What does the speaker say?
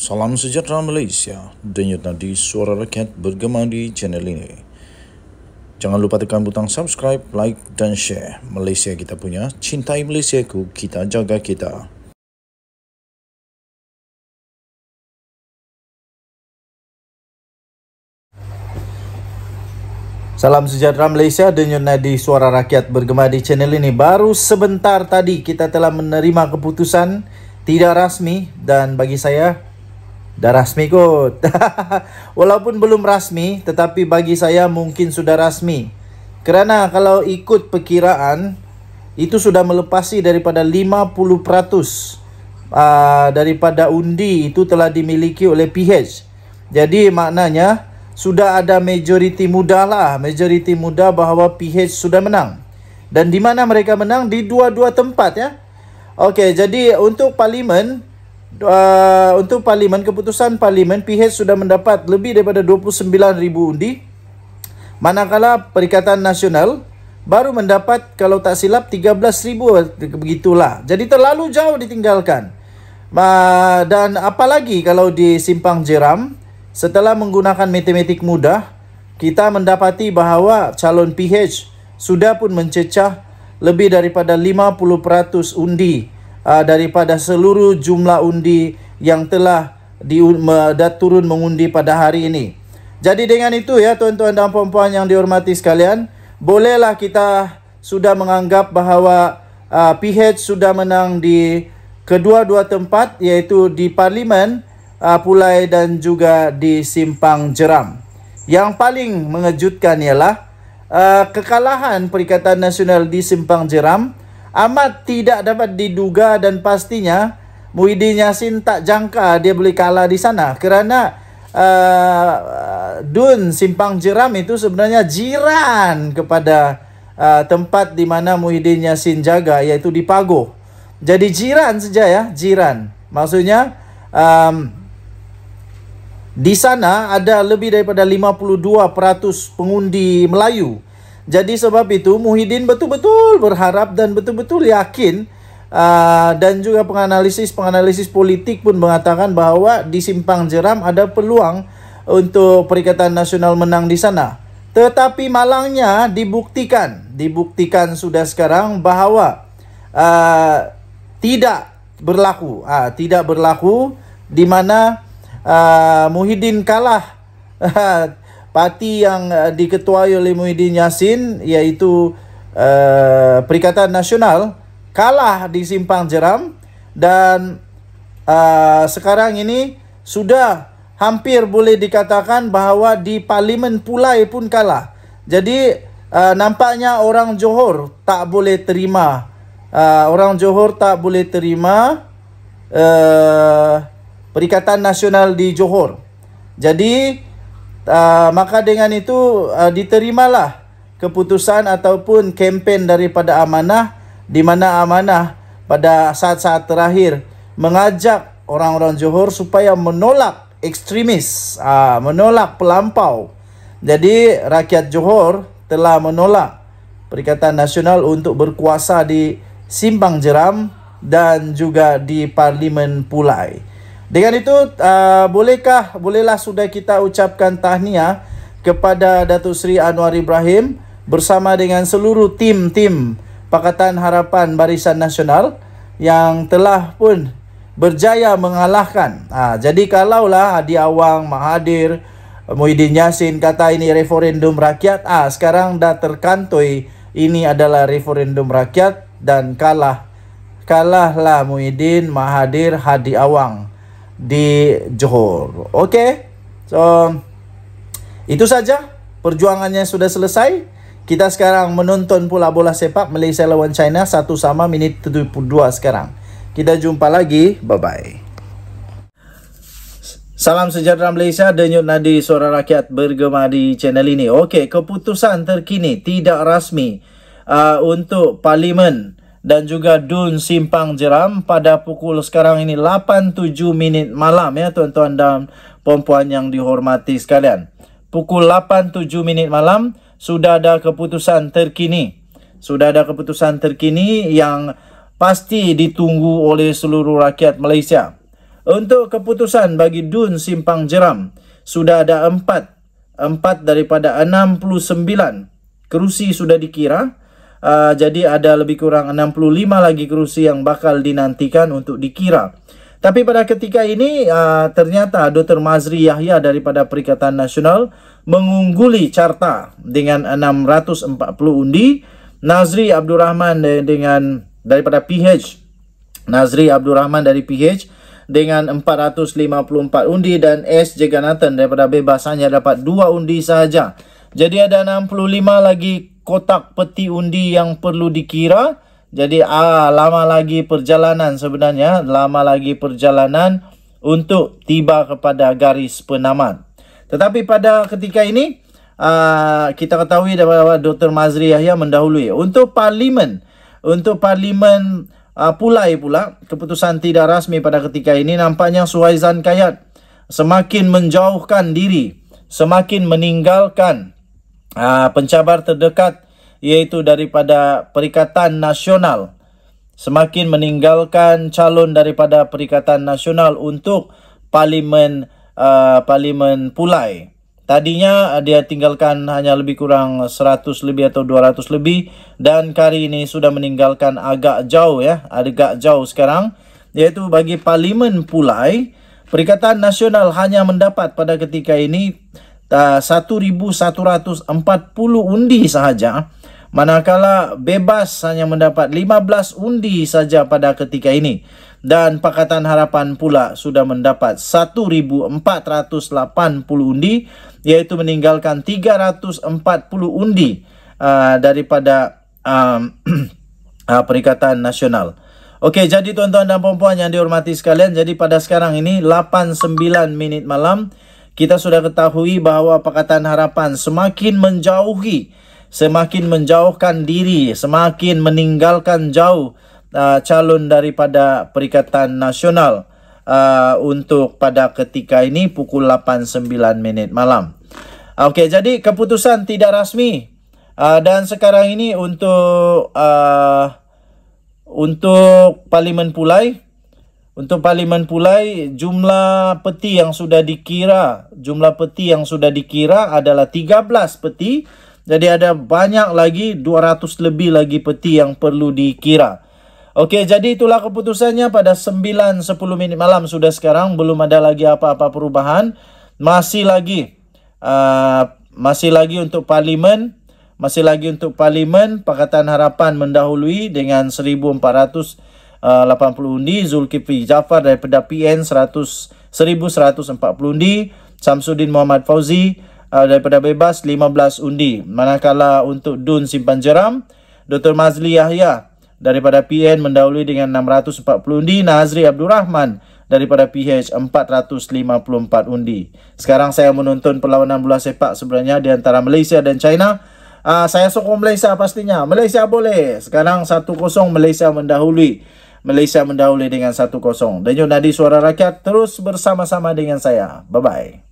Salam sejahtera Malaysia. Denyut nadi suara rakyat bergema di channel ini. Jangan lupa tekan butang subscribe, like dan share. Malaysia kita punya, cintai Malaysia ku, kita jaga kita. Salam sejahtera Malaysia, Denyut nadi suara rakyat bergema di channel ini. Baru sebentar tadi kita telah menerima keputusan tidak rasmi dan bagi saya dah rasmi kot. Walaupun belum rasmi tetapi bagi saya mungkin sudah rasmi. Kerana kalau ikut perkiraan itu sudah melepasi daripada 50% uh, ah, daripada undi itu telah dimiliki oleh PH. Jadi maknanya sudah ada majoriti muda lah. Majoriti muda bahawa PH sudah menang. Dan di mana mereka menang? Di dua-dua tempat ya. Okey, jadi untuk parlimen... Uh, untuk parlimen keputusan parlimen PH sudah mendapat lebih daripada 29000 undi manakala Perikatan Nasional baru mendapat kalau tak silap 13000 begitulah jadi terlalu jauh ditinggalkan uh, dan apalagi kalau di simpang jeram setelah menggunakan matematik mudah kita mendapati bahawa calon PH sudah pun mencecah lebih daripada 50% undi uh, daripada seluruh jumlah undi yang telah di, uh, turun mengundi pada hari ini. Jadi dengan itu ya tuan-tuan dan puan-puan yang dihormati sekalian, bolehlah kita sudah menganggap bahawa uh, ah, PH sudah menang di kedua-dua tempat iaitu di Parlimen uh, Pulai dan juga di Simpang Jeram. Yang paling mengejutkan ialah uh, kekalahan Perikatan Nasional di Simpang Jeram amat tidak dapat diduga dan pastinya Muhyiddin Yassin tak jangka dia boleh kalah di sana kerana uh, Dun Simpang Jeram itu sebenarnya jiran kepada uh, tempat di mana Muhyiddin Yassin jaga iaitu di Pago. Jadi jiran saja ya, jiran. Maksudnya um, di sana ada lebih daripada 52% pengundi Melayu. Jadi sebab itu Muhyiddin betul-betul berharap dan betul-betul yakin uh, dan juga penganalisis penganalisis politik pun mengatakan bahwa di simpang jeram ada peluang untuk Perikatan Nasional menang di sana. Tetapi malangnya dibuktikan, dibuktikan sudah sekarang bahwa uh, tidak berlaku, uh, tidak berlaku di mana uh, Muhyiddin kalah uh, parti yang uh, diketuai oleh Muhyiddin Yassin iaitu uh, Perikatan Nasional kalah di simpang jeram dan uh, sekarang ini sudah hampir boleh dikatakan bahawa di parlimen pulai pun kalah. Jadi uh, nampaknya orang Johor tak boleh terima uh, orang Johor tak boleh terima uh, Perikatan Nasional di Johor. Jadi uh, maka dengan itu uh, diterimalah keputusan ataupun kempen daripada amanah di mana amanah pada saat-saat terakhir mengajak orang-orang Johor supaya menolak ekstremis, uh, menolak pelampau. Jadi rakyat Johor telah menolak Perikatan Nasional untuk berkuasa di Simbang Jeram dan juga di Parlimen Pulai. Dengan itu, uh, bolehkah bolehlah sudah kita ucapkan tahniah kepada Datuk Seri Anwar Ibrahim bersama dengan seluruh tim-tim Pakatan Harapan Barisan Nasional yang telah pun berjaya mengalahkan. Ha, jadi kalaulah Adi Awang, mahadir Muhyiddin Yassin kata ini referendum rakyat, ah ha, sekarang dah terkantoi ini adalah referendum rakyat dan kalah. Kalahlah Muhyiddin, mahadir Hadi Awang di Johor. Okey. So itu saja perjuangannya sudah selesai. Kita sekarang menonton pula bola sepak Malaysia lawan China satu sama minit 72 sekarang. Kita jumpa lagi. Bye bye. Salam sejahtera Malaysia, denyut nadi suara rakyat bergema di channel ini. Okey, keputusan terkini tidak rasmi uh, untuk parlimen dan juga Dun Simpang Jeram pada pukul sekarang ini 8.7 minit malam ya tuan-tuan dan perempuan yang dihormati sekalian. Pukul 8.7 minit malam sudah ada keputusan terkini. Sudah ada keputusan terkini yang pasti ditunggu oleh seluruh rakyat Malaysia. Untuk keputusan bagi Dun Simpang Jeram sudah ada 4. 4 daripada 69 kerusi sudah dikira uh, jadi ada lebih kurang 65 lagi kerusi yang bakal dinantikan untuk dikira. Tapi pada ketika ini uh, ternyata Dr. Mazri Yahya daripada Perikatan Nasional mengungguli carta dengan 640 undi. Nazri Abdul Rahman dengan daripada PH. Nazri Abdul Rahman dari PH dengan 454 undi dan S. Jeganathan daripada Bebas hanya dapat 2 undi sahaja. Jadi ada 65 lagi kotak peti undi yang perlu dikira. Jadi ah lama lagi perjalanan sebenarnya, lama lagi perjalanan untuk tiba kepada garis penamat. Tetapi pada ketika ini ah, kita ketahui bahawa Dr Mazri Yahya mendahului untuk parlimen untuk parlimen ah, pulai pula keputusan tidak rasmi pada ketika ini nampaknya Suhaizan Kayat semakin menjauhkan diri, semakin meninggalkan Ah, pencabar terdekat iaitu daripada Perikatan Nasional semakin meninggalkan calon daripada Perikatan Nasional untuk Parlimen uh, Parlimen Pulai. Tadinya ah, dia tinggalkan hanya lebih kurang 100 lebih atau 200 lebih dan kali ini sudah meninggalkan agak jauh ya, agak jauh sekarang iaitu bagi Parlimen Pulai, Perikatan Nasional hanya mendapat pada ketika ini Ah, uh, 1,140 undi sahaja. Manakala bebas hanya mendapat 15 undi saja pada ketika ini. Dan Pakatan Harapan pula sudah mendapat 1,480 undi iaitu meninggalkan 340 undi uh, daripada uh, uh, Perikatan Nasional. Okey, jadi tuan-tuan dan puan-puan yang dihormati sekalian, jadi pada sekarang ini 8:09 minit malam, kita sudah ketahui bahawa Pakatan Harapan semakin menjauhi, semakin menjauhkan diri, semakin meninggalkan jauh uh, calon daripada Perikatan Nasional uh, untuk pada ketika ini pukul 8.09 minit malam. Okey, jadi keputusan tidak rasmi uh, dan sekarang ini untuk uh, untuk Parlimen Pulai, untuk Parlimen Pulai, jumlah peti yang sudah dikira, jumlah peti yang sudah dikira adalah 13 peti. Jadi ada banyak lagi 200 lebih lagi peti yang perlu dikira. Okay jadi itulah keputusannya pada 9.10 minit malam sudah sekarang. Belum ada lagi apa-apa perubahan. Masih lagi uh, masih lagi untuk parlimen. Masih lagi untuk parlimen. Pakatan Harapan mendahului dengan 1,400 peti. Eh, uh, 80 undi, Zulkifli Jafar daripada PN 100 1140 undi, Samsudin Muhammad Fauzi uh, daripada bebas 15 undi. Manakala untuk DUN Simpan Jeram, Dr Mazli Yahya daripada PN mendahului dengan 640 undi, Nazri Abdul Rahman daripada PH 454 undi. Sekarang saya menonton perlawanan bola sepak sebenarnya di antara Malaysia dan China. Uh, saya sokong Malaysia pastinya. Malaysia boleh. Sekarang 1-0 Malaysia mendahului. Malaysia mendahului dengan 1-0. dan Yunadi suara rakyat terus bersama-sama dengan saya. Bye-bye.